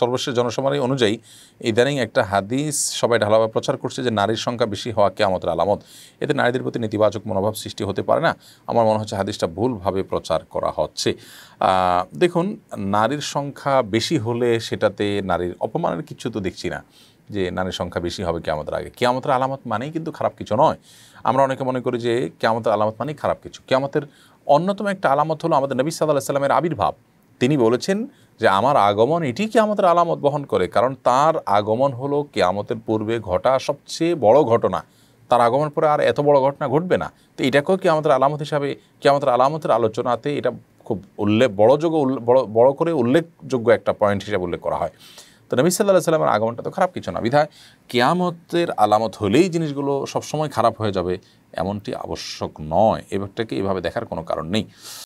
সর্বশেষ জনসমারী অনুযায়ী ইদানিং একটা হাদিস সবাই ঢালাভাবে প্রচার করছে যে নারীর সংখ্যা বেশি হওয়া কেয়ামতের আলামত এতে নারীদের প্রতি নেতিবাচক মনোভাব সৃষ্টি হতে পারে না আমার মনে হচ্ছে হাদিসটা ভুলভাবে প্রচার করা হচ্ছে দেখুন নারীর সংখ্যা বেশি হলে সেটাতে নারীর অপমানের কিছু তো দেখছি না যে নারীর সংখ্যা বেশি হবে কেয়ামতের আগে কেয়ামতের আলামত মানেই কিন্তু খারাপ কিছু নয় আমরা অনেকে মনে করি যে কেয়ামতের আলামত মানেই খারাপ কিছু কেয়ামতের অন্যতম একটা আলামত হলো আমাদের নবী সাদা আলাহিসাল্লামের আবির্ভাব তিনি বলেছেন যে আমার আগমন এটি কি আমাদের আলামত বহন করে কারণ তার আগমন হলো কেয়ামতের পূর্বে ঘটা সবচেয়ে বড় ঘটনা তার আগমন পরে আর এত বড় ঘটনা ঘটবে না তো এটাকেও কি আমাদের আলামত হিসাবে কি আমাদের আলামতের আলোচনাতে এটা খুব উল্লেখ বড়যোগ্য বড় বড় করে উল্লেখযোগ্য একটা পয়েন্ট হিসাবে উল্লেখ করা হয় তো নবী সাল্লাহ সাল্লামের আগমনটা তো খারাপ কিছু না বিধায় কেয়ামতের আলামত হলেই জিনিসগুলো সবসময় খারাপ হয়ে যাবে এমনটি আবশ্যক নয় এবারটাকে এভাবে দেখার কোনো কারণ নেই